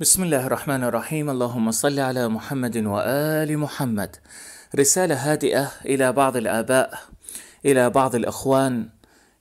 بسم الله الرحمن الرحيم اللهم صل على محمد وآل محمد رسالة هادئة إلى بعض الآباء إلى بعض الإخوان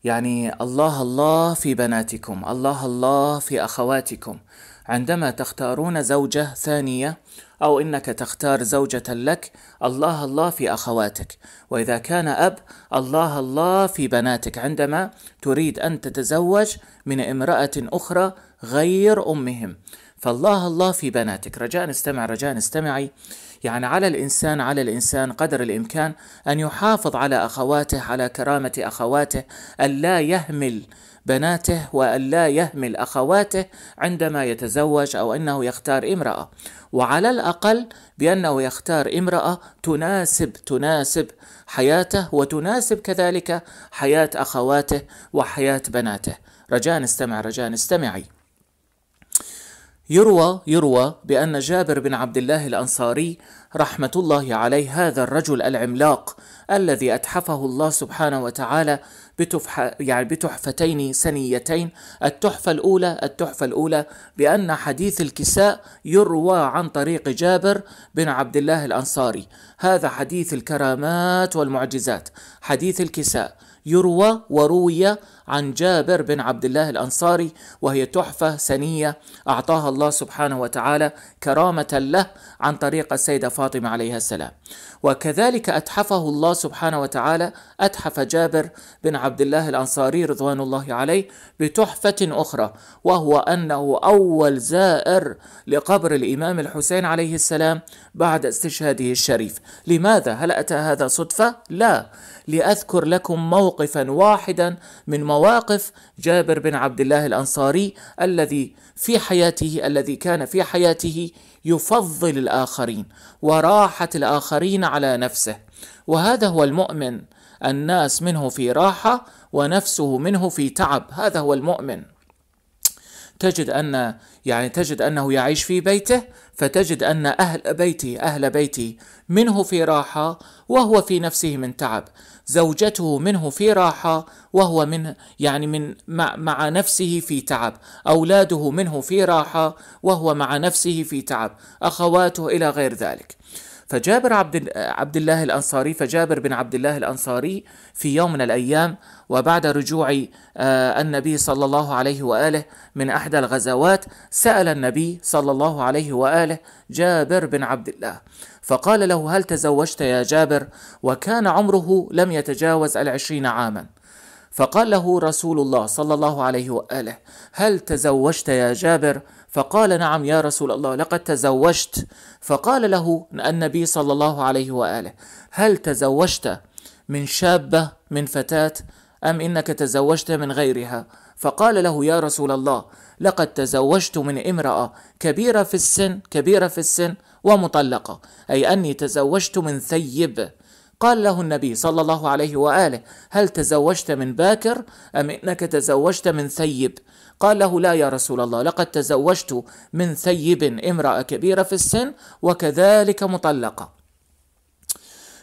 يعني الله الله في بناتكم الله الله في أخواتكم عندما تختارون زوجة ثانية أو إنك تختار زوجة لك الله الله في أخواتك وإذا كان أب الله الله في بناتك عندما تريد أن تتزوج من امرأة أخرى غير أمهم فالله الله في بناتك رجاء استمع رجاء استمعي يعني على الإنسان على الإنسان قدر الإمكان أن يحافظ على أخواته على كرامة أخواته ألا يهمل بناته وألا يهمل أخواته عندما يتزوج أو أنه يختار امرأة وعلى الأقل بأنه يختار امرأة تناسب تناسب حياته وتناسب كذلك حياة أخواته وحياة بناته رجاء استمع رجاء استمعي يروى يروى بأن جابر بن عبد الله الأنصاري رحمة الله عليه هذا الرجل العملاق الذي أتحفه الله سبحانه وتعالى بتفح يعني بتحفتين سنيتين التحفة الأولى التحفة الأولى بأن حديث الكساء يروى عن طريق جابر بن عبد الله الأنصاري هذا حديث الكرامات والمعجزات حديث الكساء يروى وروي عن جابر بن عبد الله الأنصاري وهي تحفة سنية أعطاها الله سبحانه وتعالى كرامة له عن طريق السيدة فاطمة عليها السلام وكذلك أتحفه الله سبحانه وتعالى أتحف جابر بن عبد الله الأنصاري رضوان الله عليه بتحفة أخرى وهو أنه أول زائر لقبر الإمام الحسين عليه السلام بعد استشهاده الشريف لماذا؟ هل أتى هذا صدفة؟ لا لأذكر لكم موقفا واحدا من مواقف جابر بن عبد الله الانصاري الذي في حياته الذي كان في حياته يفضل الاخرين وراحه الاخرين على نفسه وهذا هو المؤمن الناس منه في راحه ونفسه منه في تعب هذا هو المؤمن تجد أن يعني تجد أنه يعيش في بيته فتجد أن أهل بيته أهل بيته منه في راحة وهو في نفسه من تعب زوجته منه في راحة وهو من يعني من مع, مع نفسه في تعب أولاده منه في راحة وهو مع نفسه في تعب أخواته إلى غير ذلك فجابر عبد, عبد الله الأنصاري فجابر بن عبد الله الأنصاري في يوم من الأيام وبعد رجوع آه، النبي صلى الله عليه وآله من أحدى الغزوات سأل النبي صلى الله عليه وآله جابر بن عبد الله فقال له هل تزوجت يا جابر وكان عمره لم يتجاوز العشرين عاما فقال له رسول الله صلى الله عليه وآله هل تزوجت يا جابر فقال نعم يا رسول الله لقد تزوجت فقال له النبي صلى الله عليه واله هل تزوجت من شابه من فتاه ام انك تزوجت من غيرها فقال له يا رسول الله لقد تزوجت من امراه كبيره في السن كبيره في السن ومطلقه اي اني تزوجت من ثيب قال له النبي صلى الله عليه واله هل تزوجت من باكر ام انك تزوجت من ثيب قال له لا يا رسول الله لقد تزوجت من ثيب امراه كبيره في السن وكذلك مطلقه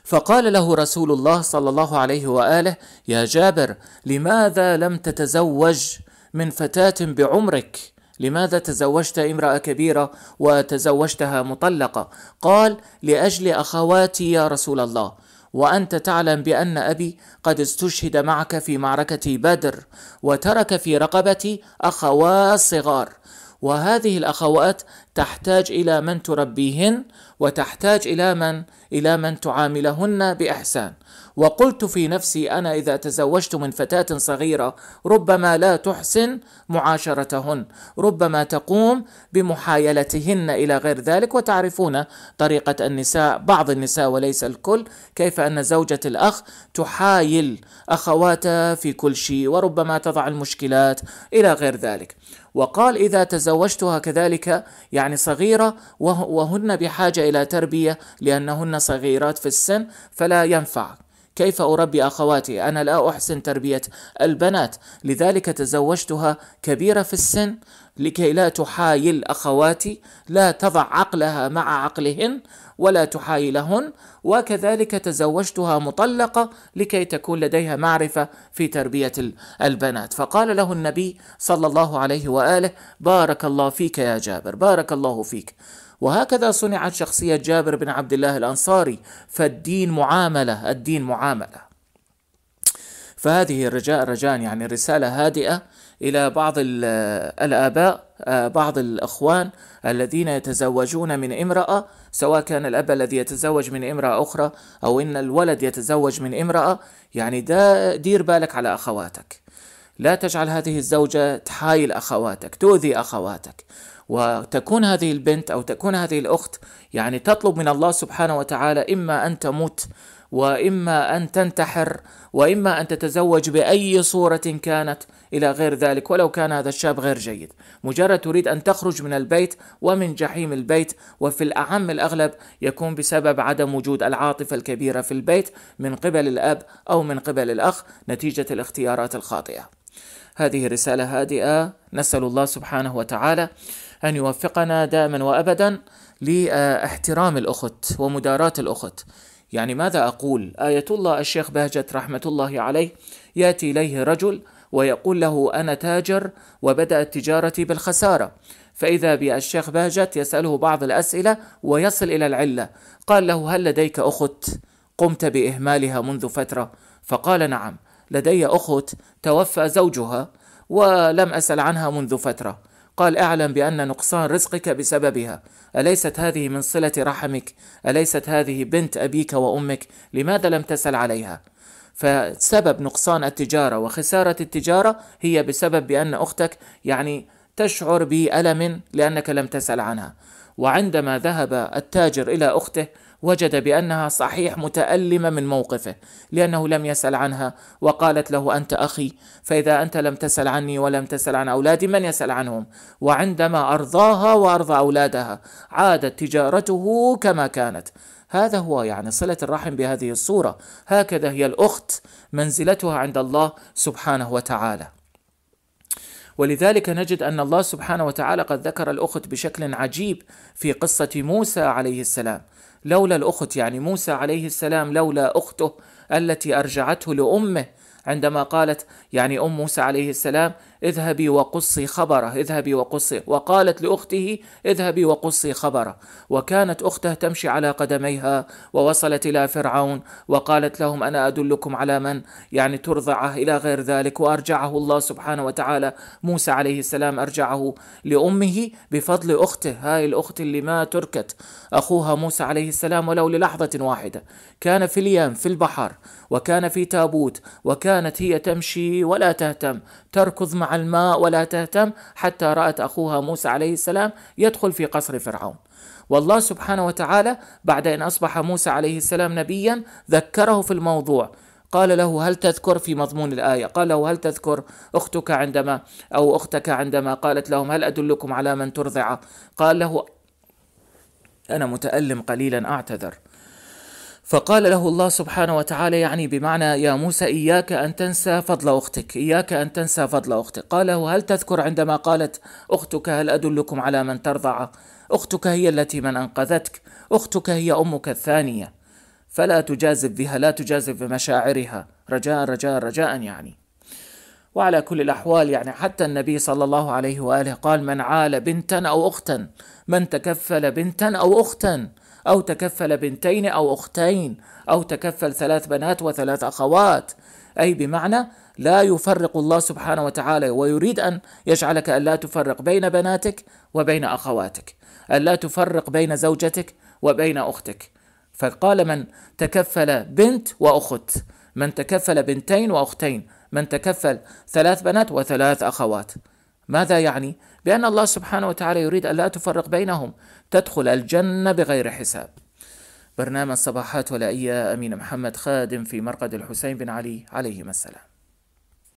فقال له رسول الله صلى الله عليه واله يا جابر لماذا لم تتزوج من فتاه بعمرك لماذا تزوجت امراه كبيره وتزوجتها مطلقه قال لاجل اخواتي يا رسول الله وأنت تعلم بأن أبي قد استشهد معك في معركة بدر وترك في رقبتي أخوات صغار وهذه الأخوات تحتاج إلى من تربيهن وتحتاج إلى من إلى من تعاملهن بإحسان وقلت في نفسي انا اذا تزوجت من فتاه صغيره ربما لا تحسن معاشرتهن ربما تقوم بمحايلتهن الى غير ذلك وتعرفون طريقه النساء بعض النساء وليس الكل كيف ان زوجه الاخ تحايل اخواتها في كل شيء وربما تضع المشكلات الى غير ذلك وقال إذا تزوجتها كذلك يعني صغيرة وهن بحاجة إلى تربية لأنهن صغيرات في السن فلا ينفع كيف أربي أخواتي؟ أنا لا أحسن تربية البنات، لذلك تزوجتها كبيرة في السن لكي لا تحايل أخواتي، لا تضع عقلها مع عقلهن، ولا تحايلهن وكذلك تزوجتها مطلقة لكي تكون لديها معرفة في تربية البنات فقال له النبي صلى الله عليه وآله بارك الله فيك يا جابر بارك الله فيك وهكذا صنعت شخصية جابر بن عبد الله الأنصاري فالدين معاملة الدين معاملة فهذه رجاء رجان يعني رسالة هادئة إلى بعض الآباء آه، بعض الإخوان الذين يتزوجون من امرأة سواء كان الأب الذي يتزوج من امرأة أخرى أو إن الولد يتزوج من امرأة يعني ده دير بالك على أخواتك لا تجعل هذه الزوجة تحايل أخواتك تؤذي أخواتك وتكون هذه البنت أو تكون هذه الأخت يعني تطلب من الله سبحانه وتعالى إما أن تموت واما ان تنتحر واما ان تتزوج باي صوره كانت الى غير ذلك ولو كان هذا الشاب غير جيد مجرد تريد ان تخرج من البيت ومن جحيم البيت وفي الاعم الاغلب يكون بسبب عدم وجود العاطفه الكبيره في البيت من قبل الاب او من قبل الاخ نتيجه الاختيارات الخاطئه هذه رسالة هادئة نسأل الله سبحانه وتعالى أن يوفقنا دائما وأبدا لاحترام الأخت ومداراة الأخت يعني ماذا أقول آية الله الشيخ بهجت رحمة الله عليه يأتي إليه رجل ويقول له أنا تاجر وبدأت تجارتي بالخسارة فإذا بالشيخ بهجت يسأله بعض الأسئلة ويصل إلى العلة قال له هل لديك أخت قمت بإهمالها منذ فترة فقال نعم لدي أخت توفى زوجها ولم أسأل عنها منذ فترة قال اعلم بأن نقصان رزقك بسببها أليست هذه من صلة رحمك أليست هذه بنت أبيك وأمك لماذا لم تسأل عليها فسبب نقصان التجارة وخسارة التجارة هي بسبب بأن أختك يعني تشعر بألم لأنك لم تسأل عنها وعندما ذهب التاجر إلى أخته وجد بأنها صحيح متألمة من موقفه لأنه لم يسأل عنها وقالت له أنت أخي فإذا أنت لم تسأل عني ولم تسأل عن أولادي من يسأل عنهم وعندما أرضاها وأرضى أولادها عادت تجارته كما كانت هذا هو يعني صلة الرحم بهذه الصورة هكذا هي الأخت منزلتها عند الله سبحانه وتعالى ولذلك نجد أن الله سبحانه وتعالى قد ذكر الأخت بشكل عجيب في قصة موسى عليه السلام لولا الأخت يعني موسى عليه السلام لولا أخته التي أرجعته لأمه عندما قالت يعني أم موسى عليه السلام اذهبي وقصي خبره اذهبي وقصي وقالت لأخته اذهبي وقصي خبره وكانت أخته تمشي على قدميها ووصلت إلى فرعون وقالت لهم أنا أدلكم على من يعني ترضعه إلى غير ذلك وأرجعه الله سبحانه وتعالى موسى عليه السلام أرجعه لأمه بفضل أخته هاي الأخت اللي ما تركت أخوها موسى عليه السلام ولو للحظة واحدة كان في اليم في البحر وكان في تابوت وكانت هي تمشي ولا تهتم تركض مع الماء ولا تهتم حتى رأت أخوها موسى عليه السلام يدخل في قصر فرعون والله سبحانه وتعالى بعد أن أصبح موسى عليه السلام نبيا ذكره في الموضوع قال له هل تذكر في مضمون الآية قال له هل تذكر أختك عندما أو أختك عندما قالت لهم هل أدلكم على من ترضع قال له أنا متألم قليلا أعتذر فقال له الله سبحانه وتعالى يعني بمعنى يا موسى إياك أن تنسى فضل أختك إياك أن تنسى فضل أختك قال له هل تذكر عندما قالت أختك هل أدلكم على من ترضع أختك هي التي من أنقذتك أختك هي أمك الثانية فلا تجازف بها لا تجازف بمشاعرها رجاء رجاء رجاء يعني وعلى كل الأحوال يعني حتى النبي صلى الله عليه وآله قال من عال بنتا أو أختا من تكفل بنتا أو أختا أو تكفل بنتين أو أختين أو تكفل ثلاث بنات وثلاث أخوات أي بمعنى لا يفرق الله سبحانه وتعالى ويريد أن يجعلك ألا تفرق بين بناتك وبين أخواتك ألا تفرق بين زوجتك وبين أختك فقال من تكفل بنت وأخت من تكفل بنتين وأختين من تكفل ثلاث بنات وثلاث أخوات ماذا يعني؟ بأن الله سبحانه وتعالى يريد ألا تفرق بينهم تدخل الجنة بغير حساب برنامج صباحات ولائية أمين محمد خادم في مرقد الحسين بن علي عليهما السلام